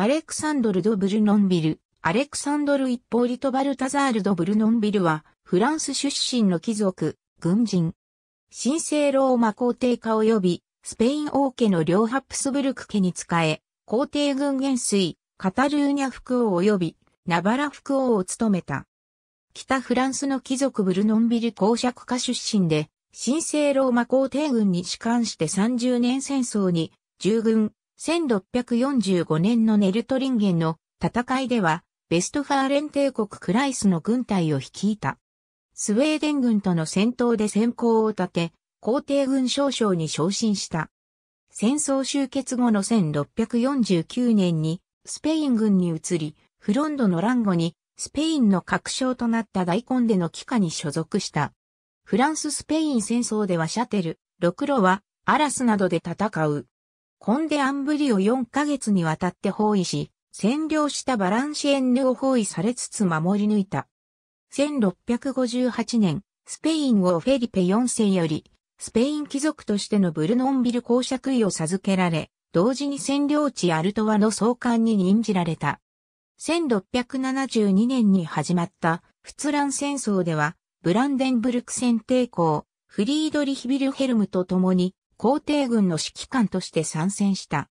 アレクサンドル・ド・ブルノンビル、アレクサンドル・一方リト・バルタザール・ド・ブルノンビルは、フランス出身の貴族、軍人。神聖ローマ皇帝家及び、スペイン王家の両ハプスブルク家に仕え、皇帝軍元帥、カタルーニャ副王及び、ナバラ副王を務めた。北フランスの貴族ブルノンビル公爵家出身で、神聖ローマ皇帝軍に仕官して30年戦争に、従軍、1645年のネルトリンゲンの戦いでは、ベストファーレン帝国クライスの軍隊を率いた。スウェーデン軍との戦闘で戦功を立て、皇帝軍少将に昇進した。戦争終結後の1649年にスペイン軍に移り、フロンドの乱後にスペインの核将となった大根での帰化に所属した。フランス・スペイン戦争ではシャテル、ロクロはアラスなどで戦う。コンデ・アンブリを4ヶ月にわたって包囲し、占領したバランシエンヌを包囲されつつ守り抜いた。1658年、スペイン王フェリペ4世より、スペイン貴族としてのブルノンビル公爵位を授けられ、同時に占領地アルトワの総監に任じられた。1672年に始まった仏乱戦争では、ブランデンブルク戦抵抗、フリードリヒビルヘルムと共に皇帝軍の指揮官として参戦した。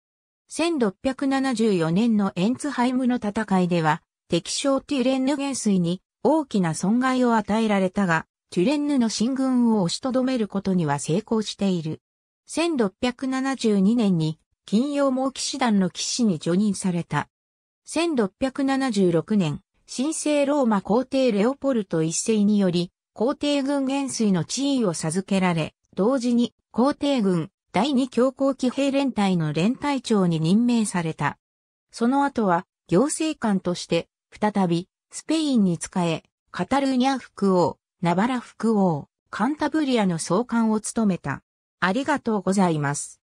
1674年のエンツハイムの戦いでは、敵将テュレンヌ元帥に大きな損害を与えられたが、テュレンヌの進軍を押しとどめることには成功している。1672年に金曜猛騎士団の騎士に除任された。1676年、神聖ローマ皇帝レオポルト一世により、皇帝軍元帥の地位を授けられ、同時に皇帝軍第二強行騎兵連隊の連隊長に任命された。その後は行政官として再びスペインに仕え、カタルーニャ副王、ナバラ副王、カンタブリアの総監を務めた。ありがとうございます。